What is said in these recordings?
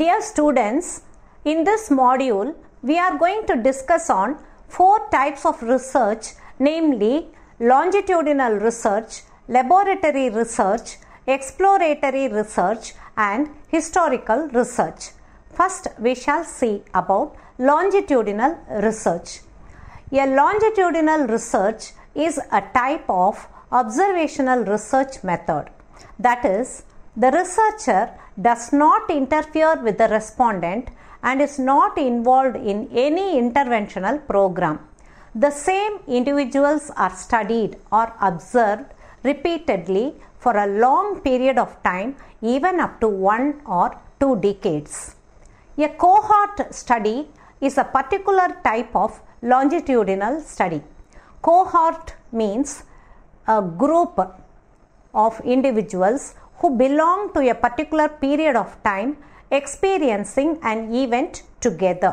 Dear students, in this module, we are going to discuss on four types of research, namely longitudinal research, laboratory research, exploratory research and historical research. First, we shall see about longitudinal research. A longitudinal research is a type of observational research method. That is, the researcher does not interfere with the respondent and is not involved in any interventional program. The same individuals are studied or observed repeatedly for a long period of time, even up to one or two decades. A cohort study is a particular type of longitudinal study. Cohort means a group of individuals who belong to a particular period of time experiencing an event together.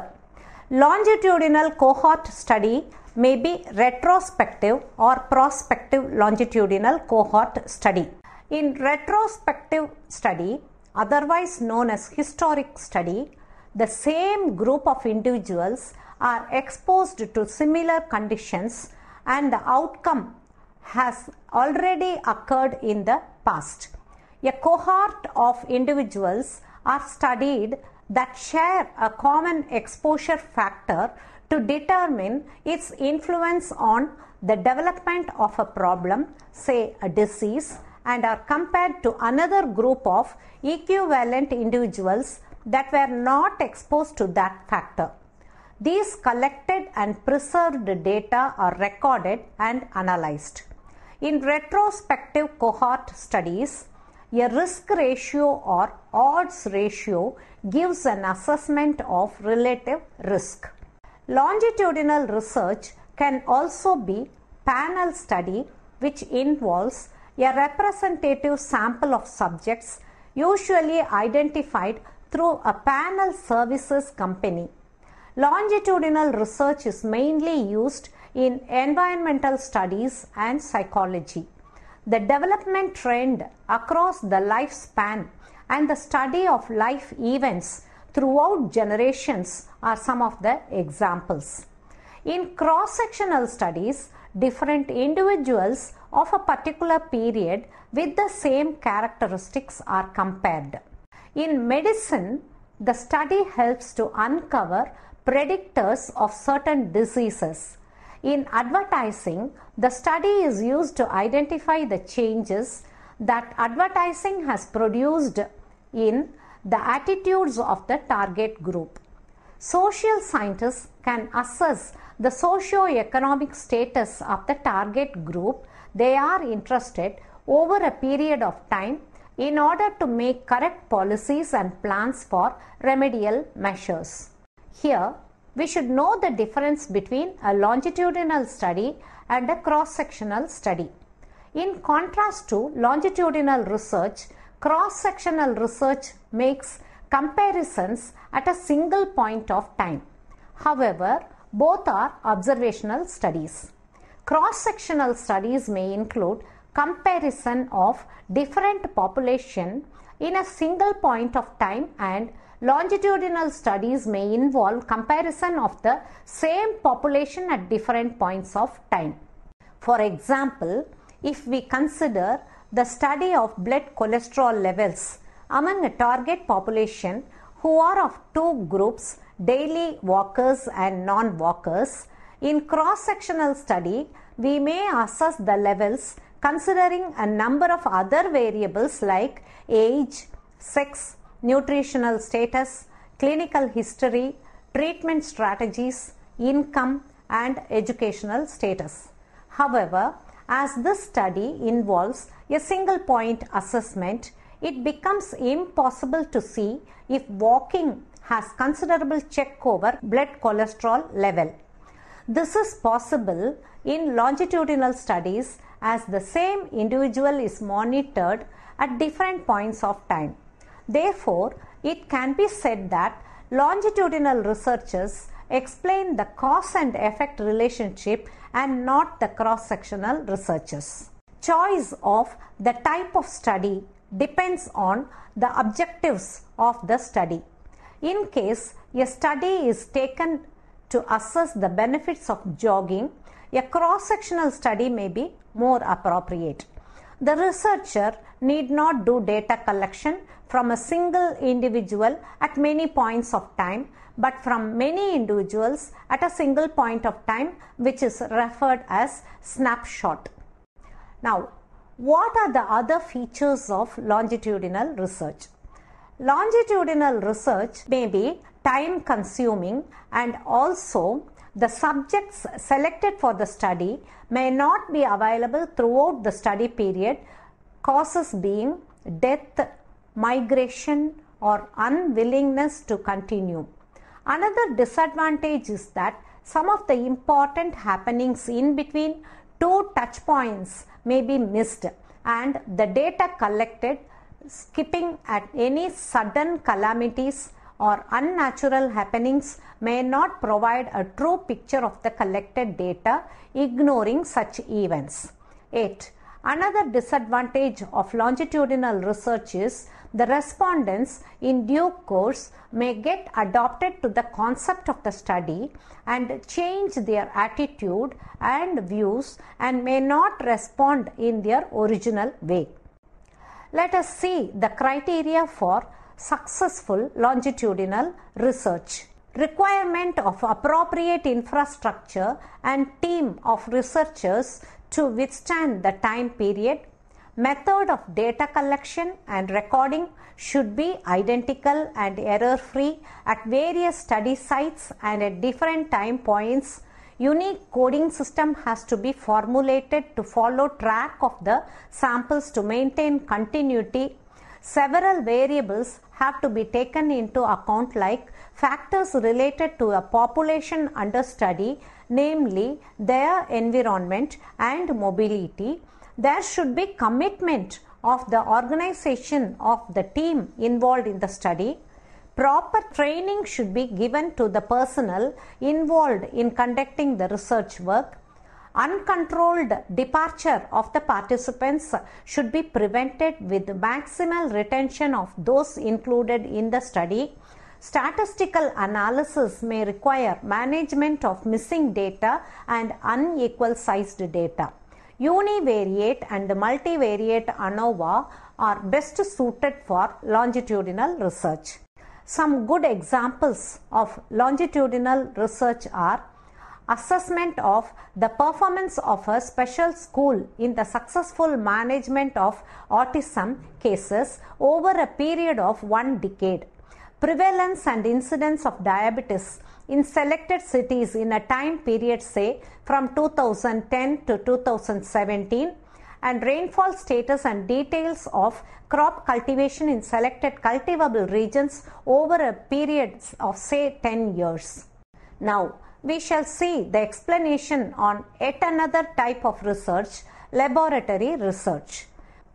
Longitudinal cohort study may be retrospective or prospective longitudinal cohort study. In retrospective study, otherwise known as historic study, the same group of individuals are exposed to similar conditions and the outcome has already occurred in the past a cohort of individuals are studied that share a common exposure factor to determine its influence on the development of a problem, say a disease, and are compared to another group of equivalent individuals that were not exposed to that factor. These collected and preserved data are recorded and analyzed. In retrospective cohort studies, a risk ratio or odds ratio gives an assessment of relative risk. Longitudinal research can also be panel study which involves a representative sample of subjects usually identified through a panel services company. Longitudinal research is mainly used in environmental studies and psychology the development trend across the lifespan and the study of life events throughout generations are some of the examples. In cross sectional studies, different individuals of a particular period with the same characteristics are compared. In medicine, the study helps to uncover predictors of certain diseases in advertising, the study is used to identify the changes that advertising has produced in the attitudes of the target group. Social scientists can assess the socio-economic status of the target group they are interested over a period of time in order to make correct policies and plans for remedial measures. Here, we should know the difference between a longitudinal study and a cross-sectional study. In contrast to longitudinal research, cross-sectional research makes comparisons at a single point of time. However, both are observational studies. Cross-sectional studies may include comparison of different population in a single point of time and Longitudinal studies may involve comparison of the same population at different points of time. For example, if we consider the study of blood cholesterol levels among a target population who are of two groups, daily walkers and non-walkers, in cross-sectional study, we may assess the levels considering a number of other variables like age, sex, nutritional status, clinical history, treatment strategies, income and educational status. However, as this study involves a single point assessment, it becomes impossible to see if walking has considerable check over blood cholesterol level. This is possible in longitudinal studies as the same individual is monitored at different points of time. Therefore, it can be said that longitudinal researchers explain the cause and effect relationship and not the cross sectional researchers. Choice of the type of study depends on the objectives of the study. In case a study is taken to assess the benefits of jogging, a cross sectional study may be more appropriate. The researcher need not do data collection from a single individual at many points of time, but from many individuals at a single point of time, which is referred as snapshot. Now, what are the other features of longitudinal research? Longitudinal research may be time consuming and also the subjects selected for the study may not be available throughout the study period, causes being death, migration, or unwillingness to continue. Another disadvantage is that some of the important happenings in between two touch points may be missed and the data collected skipping at any sudden calamities or unnatural happenings may not provide a true picture of the collected data, ignoring such events. 8. Another disadvantage of longitudinal research is the respondents in due course may get adopted to the concept of the study and change their attitude and views and may not respond in their original way. Let us see the criteria for successful longitudinal research. Requirement of appropriate infrastructure and team of researchers to withstand the time period. Method of data collection and recording should be identical and error free at various study sites and at different time points unique coding system has to be formulated to follow track of the samples to maintain continuity. Several variables have to be taken into account like factors related to a population under study, namely their environment and mobility. There should be commitment of the organization of the team involved in the study. Proper training should be given to the personnel involved in conducting the research work Uncontrolled departure of the participants should be prevented with maximal retention of those included in the study. Statistical analysis may require management of missing data and unequal sized data. Univariate and multivariate ANOVA are best suited for longitudinal research. Some good examples of longitudinal research are assessment of the performance of a special school in the successful management of autism cases over a period of one decade. Prevalence and incidence of diabetes in selected cities in a time period say from 2010 to 2017 and rainfall status and details of crop cultivation in selected cultivable regions over a period of say 10 years. Now, we shall see the explanation on yet another type of research, laboratory research.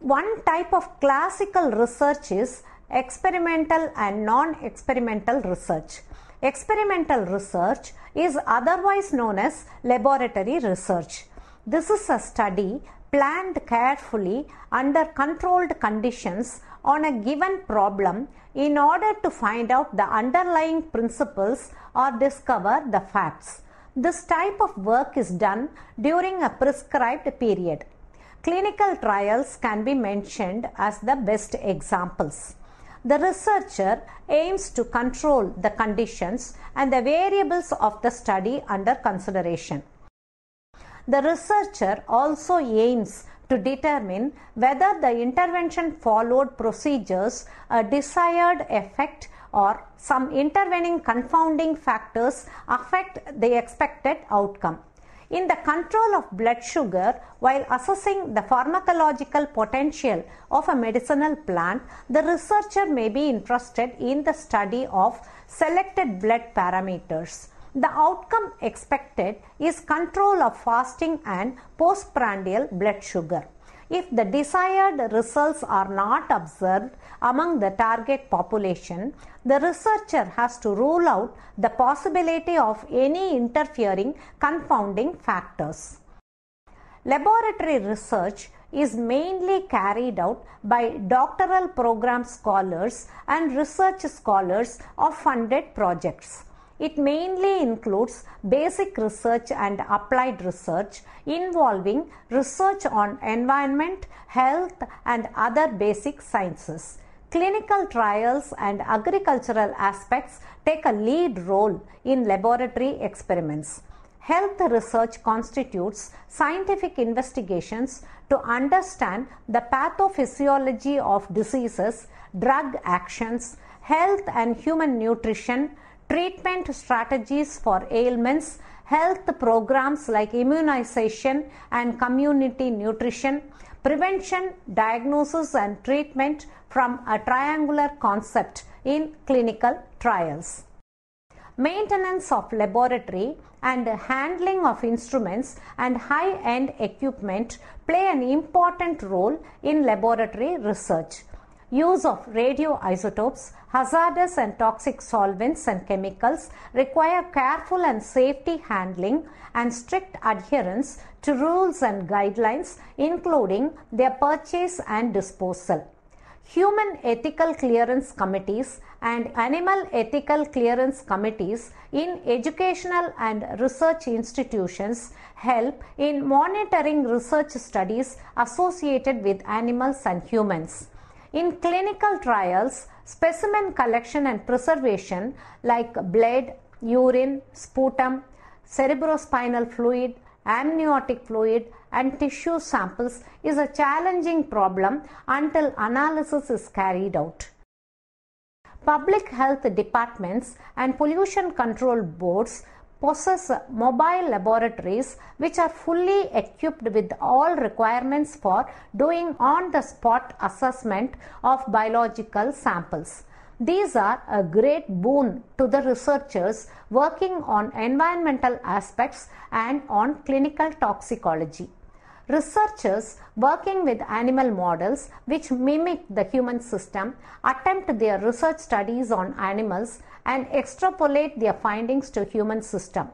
One type of classical research is experimental and non-experimental research. Experimental research is otherwise known as laboratory research. This is a study planned carefully under controlled conditions on a given problem in order to find out the underlying principles or discover the facts. This type of work is done during a prescribed period. Clinical trials can be mentioned as the best examples. The researcher aims to control the conditions and the variables of the study under consideration. The researcher also aims to determine whether the intervention followed procedures a desired effect or some intervening confounding factors affect the expected outcome. In the control of blood sugar, while assessing the pharmacological potential of a medicinal plant, the researcher may be interested in the study of selected blood parameters the outcome expected is control of fasting and postprandial blood sugar. If the desired results are not observed among the target population, the researcher has to rule out the possibility of any interfering confounding factors. Laboratory research is mainly carried out by doctoral program scholars and research scholars of funded projects. It mainly includes basic research and applied research involving research on environment, health and other basic sciences. Clinical trials and agricultural aspects take a lead role in laboratory experiments. Health research constitutes scientific investigations to understand the pathophysiology of diseases, drug actions, health and human nutrition, treatment strategies for ailments, health programs like immunization and community nutrition, prevention, diagnosis and treatment from a triangular concept in clinical trials. Maintenance of laboratory and handling of instruments and high-end equipment play an important role in laboratory research use of radioisotopes, hazardous and toxic solvents and chemicals require careful and safety handling and strict adherence to rules and guidelines including their purchase and disposal. Human ethical clearance committees and animal ethical clearance committees in educational and research institutions help in monitoring research studies associated with animals and humans. In clinical trials, specimen collection and preservation like blood, urine, sputum, cerebrospinal fluid, amniotic fluid and tissue samples is a challenging problem until analysis is carried out. Public health departments and pollution control boards possess mobile laboratories which are fully equipped with all requirements for doing on the spot assessment of biological samples. These are a great boon to the researchers working on environmental aspects and on clinical toxicology. Researchers working with animal models which mimic the human system attempt their research studies on animals and extrapolate their findings to human system.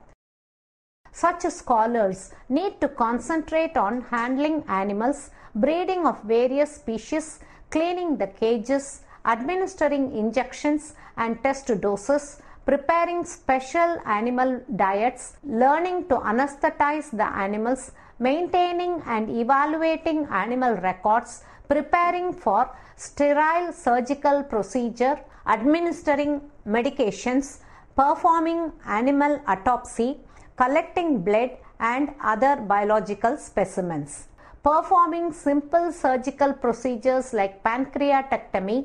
Such scholars need to concentrate on handling animals, breeding of various species, cleaning the cages, administering injections and test doses, preparing special animal diets, learning to anesthetize the animals, maintaining and evaluating animal records, preparing for sterile surgical procedure, administering medications, performing animal autopsy, collecting blood and other biological specimens, performing simple surgical procedures like pancreatectomy,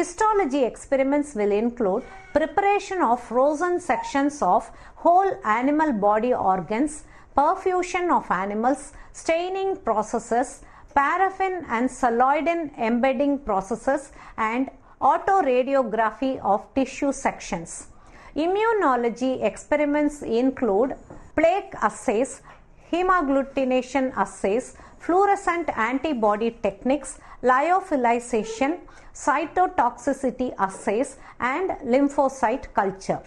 Histology experiments will include preparation of frozen sections of whole animal body organs, perfusion of animals, staining processes, paraffin and saloidin embedding processes and autoradiography of tissue sections. Immunology experiments include plaque assays, hemagglutination assays, fluorescent antibody techniques, lyophilization, cytotoxicity assays and lymphocyte culture.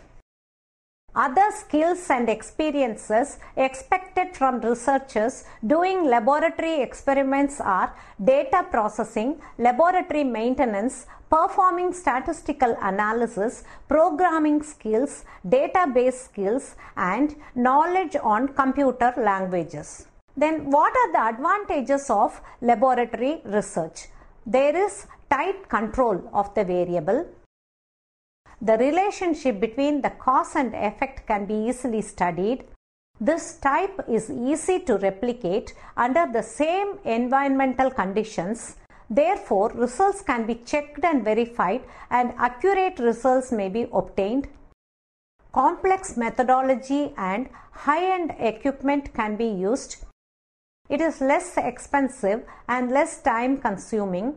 Other skills and experiences expected from researchers doing laboratory experiments are data processing, laboratory maintenance, performing statistical analysis, programming skills, database skills and knowledge on computer languages. Then what are the advantages of laboratory research? There is tight control of the variable the relationship between the cause and effect can be easily studied. This type is easy to replicate under the same environmental conditions. Therefore, results can be checked and verified, and accurate results may be obtained. Complex methodology and high end equipment can be used. It is less expensive and less time consuming.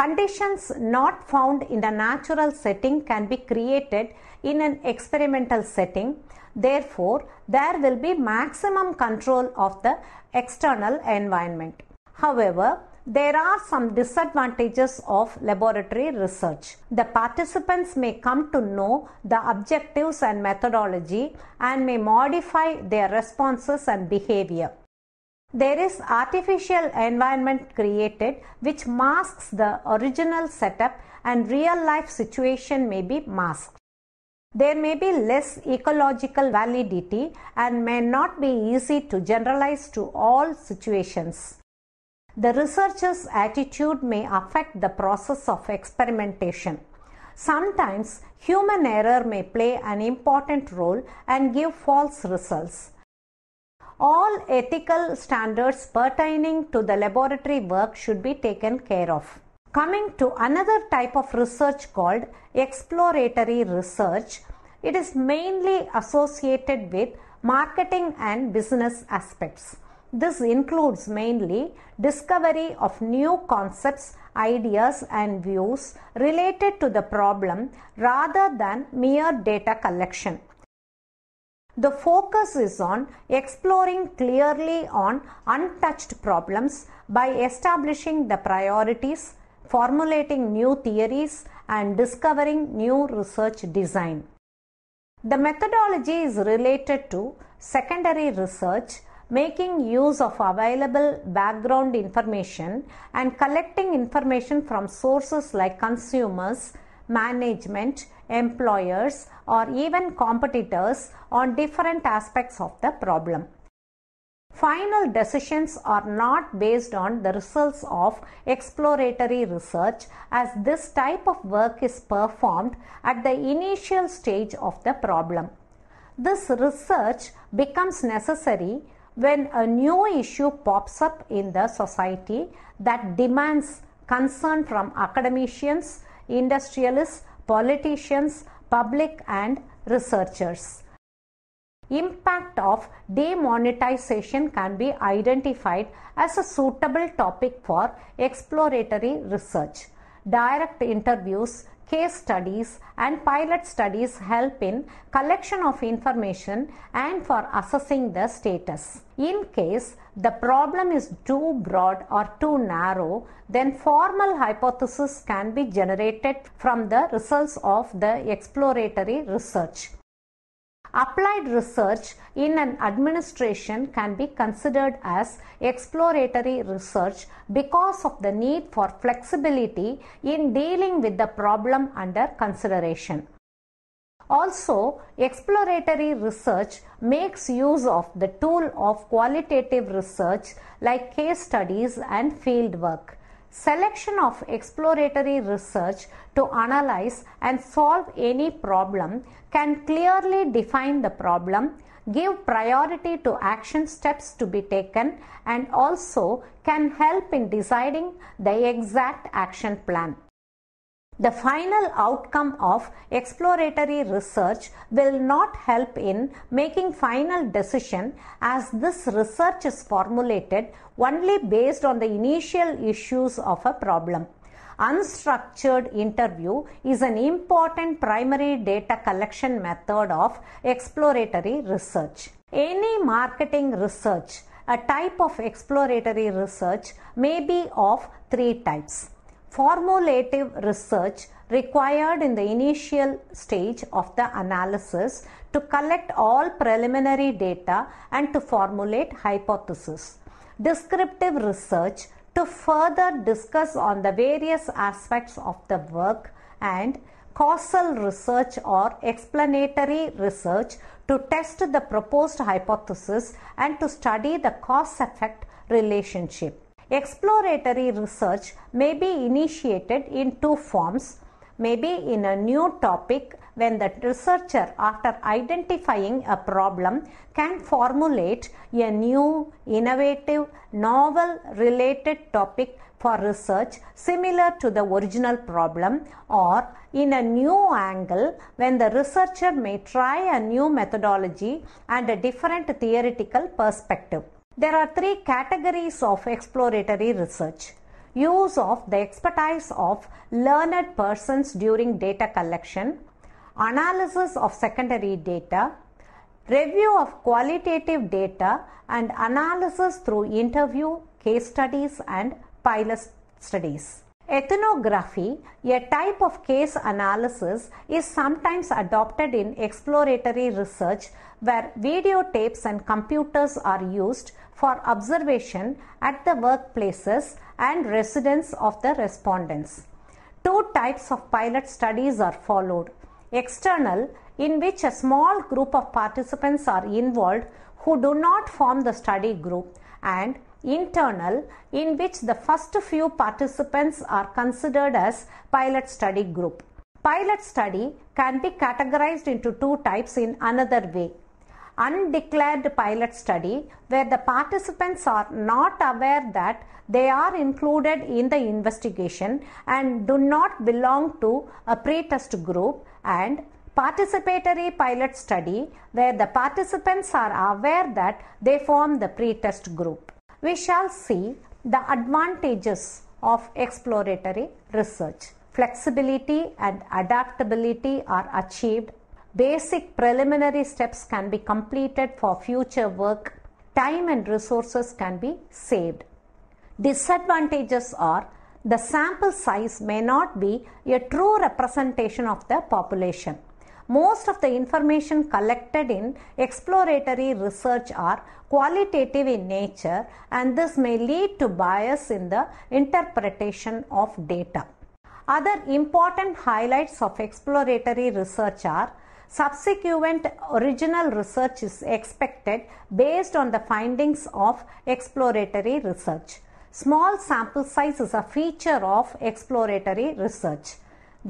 Conditions not found in the natural setting can be created in an experimental setting. Therefore, there will be maximum control of the external environment. However, there are some disadvantages of laboratory research. The participants may come to know the objectives and methodology and may modify their responses and behavior. There is artificial environment created which masks the original setup and real life situation may be masked. There may be less ecological validity and may not be easy to generalize to all situations. The researcher's attitude may affect the process of experimentation. Sometimes human error may play an important role and give false results all ethical standards pertaining to the laboratory work should be taken care of. Coming to another type of research called exploratory research, it is mainly associated with marketing and business aspects. This includes mainly discovery of new concepts, ideas and views related to the problem rather than mere data collection the focus is on exploring clearly on untouched problems by establishing the priorities, formulating new theories and discovering new research design. The methodology is related to secondary research, making use of available background information and collecting information from sources like consumers, management, employers or even competitors on different aspects of the problem. Final decisions are not based on the results of exploratory research as this type of work is performed at the initial stage of the problem. This research becomes necessary when a new issue pops up in the society that demands concern from academicians, industrialists, politicians, public and researchers. Impact of demonetization can be identified as a suitable topic for exploratory research. Direct interviews, case studies and pilot studies help in collection of information and for assessing the status. In case the problem is too broad or too narrow, then formal hypotheses can be generated from the results of the exploratory research. Applied research in an administration can be considered as exploratory research because of the need for flexibility in dealing with the problem under consideration. Also, exploratory research makes use of the tool of qualitative research like case studies and fieldwork. Selection of exploratory research to analyze and solve any problem can clearly define the problem, give priority to action steps to be taken and also can help in deciding the exact action plan. The final outcome of exploratory research will not help in making final decision as this research is formulated only based on the initial issues of a problem. Unstructured interview is an important primary data collection method of exploratory research. Any marketing research, a type of exploratory research may be of three types formulative research required in the initial stage of the analysis to collect all preliminary data and to formulate hypotheses. Descriptive research to further discuss on the various aspects of the work and causal research or explanatory research to test the proposed hypothesis and to study the cause effect relationship. Exploratory research may be initiated in two forms, maybe in a new topic when the researcher after identifying a problem can formulate a new, innovative, novel related topic for research similar to the original problem or in a new angle when the researcher may try a new methodology and a different theoretical perspective. There are three categories of exploratory research. Use of the expertise of learned persons during data collection, analysis of secondary data, review of qualitative data and analysis through interview, case studies and pilot studies. Ethnography, a type of case analysis, is sometimes adopted in exploratory research where videotapes and computers are used for observation at the workplaces and residence of the respondents. Two types of pilot studies are followed. External, in which a small group of participants are involved who do not form the study group, and internal in which the first few participants are considered as pilot study group. Pilot study can be categorized into two types in another way. Undeclared pilot study where the participants are not aware that they are included in the investigation and do not belong to a pretest group and participatory pilot study where the participants are aware that they form the pretest group we shall see the advantages of exploratory research. Flexibility and adaptability are achieved. Basic preliminary steps can be completed for future work. Time and resources can be saved. Disadvantages are the sample size may not be a true representation of the population most of the information collected in exploratory research are qualitative in nature and this may lead to bias in the interpretation of data. Other important highlights of exploratory research are subsequent original research is expected based on the findings of exploratory research. Small sample size is a feature of exploratory research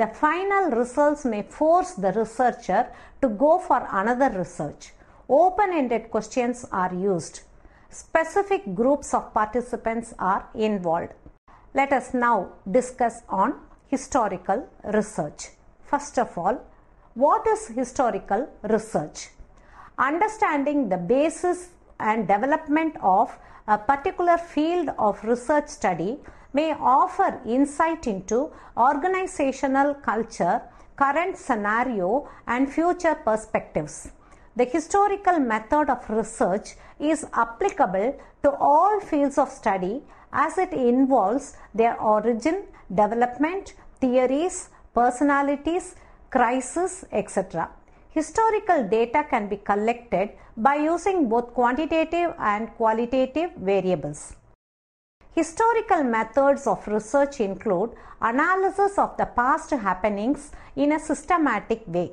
the final results may force the researcher to go for another research. Open ended questions are used. Specific groups of participants are involved. Let us now discuss on historical research. First of all, what is historical research? Understanding the basis and development of a particular field of research study may offer insight into organizational culture, current scenario and future perspectives. The historical method of research is applicable to all fields of study as it involves their origin, development, theories, personalities, crisis, etc. Historical data can be collected by using both quantitative and qualitative variables. Historical methods of research include analysis of the past happenings in a systematic way.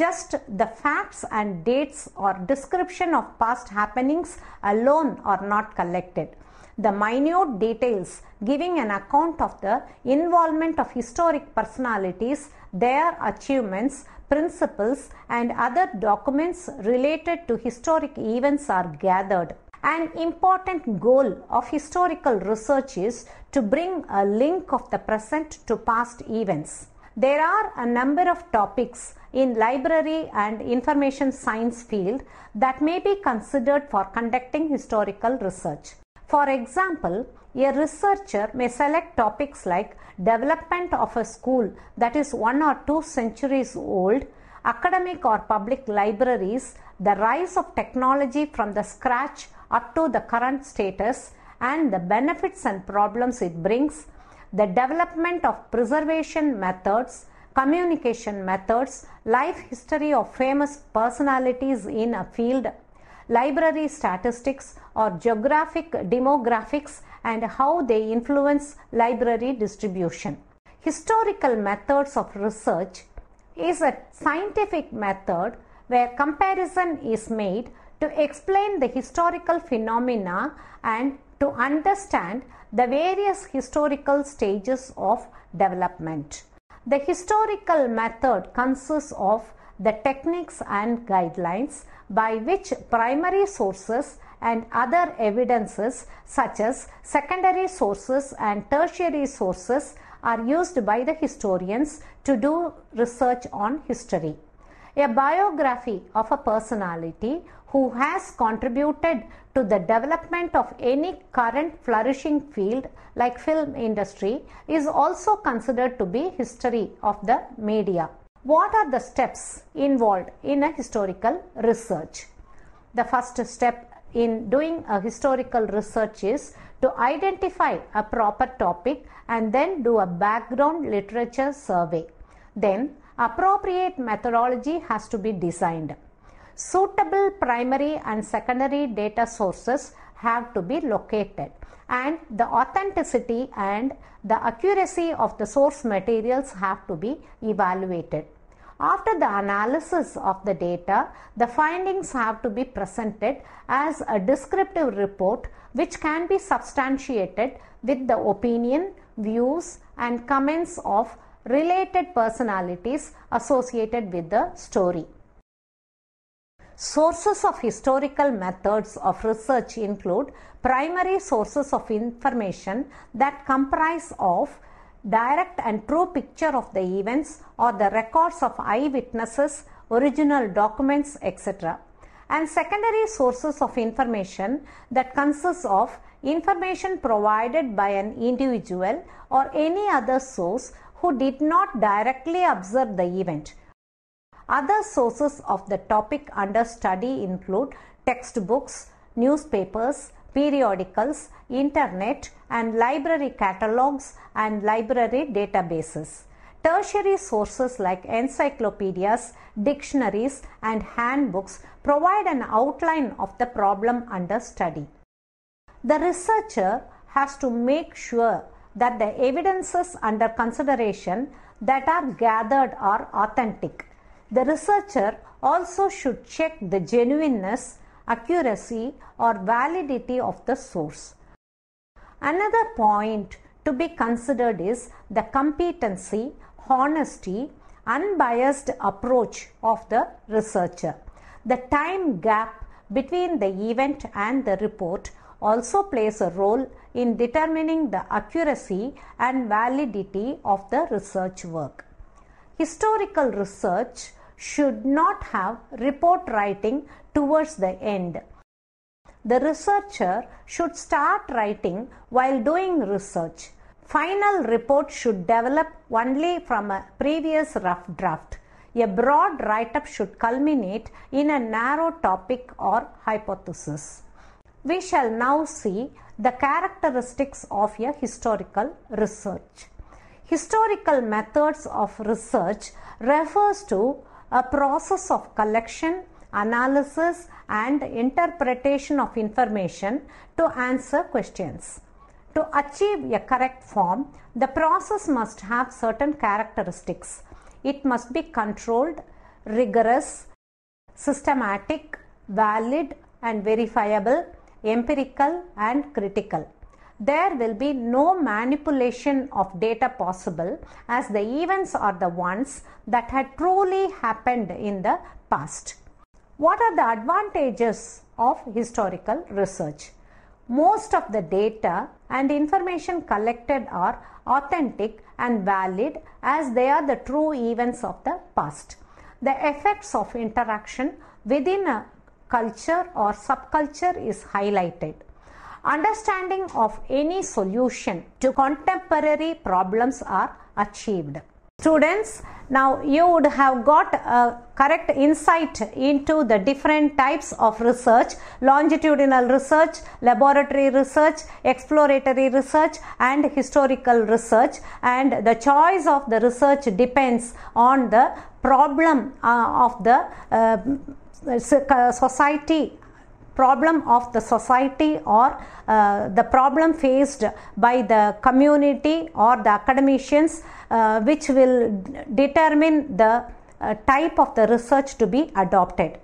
Just the facts and dates or description of past happenings alone are not collected. The minute details giving an account of the involvement of historic personalities, their achievements, principles, and other documents related to historic events are gathered. An important goal of historical research is to bring a link of the present to past events. There are a number of topics in library and information science field that may be considered for conducting historical research. For example, a researcher may select topics like development of a school that is one or two centuries old, academic or public libraries, the rise of technology from the scratch up to the current status and the benefits and problems it brings, the development of preservation methods, communication methods, life history of famous personalities in a field, library statistics or geographic demographics and how they influence library distribution. Historical methods of research is a scientific method where comparison is made to explain the historical phenomena and to understand the various historical stages of development. The historical method consists of the techniques and guidelines by which primary sources and other evidences such as secondary sources and tertiary sources are used by the historians to do research on history. A biography of a personality who has contributed to the development of any current flourishing field like film industry is also considered to be history of the media. What are the steps involved in a historical research? The first step in doing a historical research is to identify a proper topic and then do a background literature survey. Then appropriate methodology has to be designed. Suitable primary and secondary data sources have to be located and the authenticity and the accuracy of the source materials have to be evaluated. After the analysis of the data, the findings have to be presented as a descriptive report which can be substantiated with the opinion, views and comments of related personalities associated with the story. Sources of historical methods of research include primary sources of information that comprise of direct and true picture of the events or the records of eyewitnesses, original documents, etc. And secondary sources of information that consists of information provided by an individual or any other source who did not directly observe the event other sources of the topic under study include textbooks, newspapers, periodicals, internet and library catalogues and library databases. Tertiary sources like encyclopedias, dictionaries and handbooks provide an outline of the problem under study. The researcher has to make sure that the evidences under consideration that are gathered are authentic the researcher also should check the genuineness, accuracy, or validity of the source. Another point to be considered is the competency, honesty, unbiased approach of the researcher. The time gap between the event and the report also plays a role in determining the accuracy and validity of the research work. Historical research should not have report writing towards the end. The researcher should start writing while doing research. Final report should develop only from a previous rough draft. A broad write up should culminate in a narrow topic or hypothesis. We shall now see the characteristics of a historical research. Historical methods of research refers to a process of collection, analysis and interpretation of information to answer questions. To achieve a correct form, the process must have certain characteristics. It must be controlled, rigorous, systematic, valid and verifiable, empirical and critical there will be no manipulation of data possible as the events are the ones that had truly happened in the past. What are the advantages of historical research? Most of the data and information collected are authentic and valid as they are the true events of the past. The effects of interaction within a culture or subculture is highlighted understanding of any solution to contemporary problems are achieved. Students, now you would have got a correct insight into the different types of research, longitudinal research, laboratory research, exploratory research and historical research and the choice of the research depends on the problem uh, of the uh, uh society problem of the society or uh, the problem faced by the community or the academicians uh, which will determine the uh, type of the research to be adopted.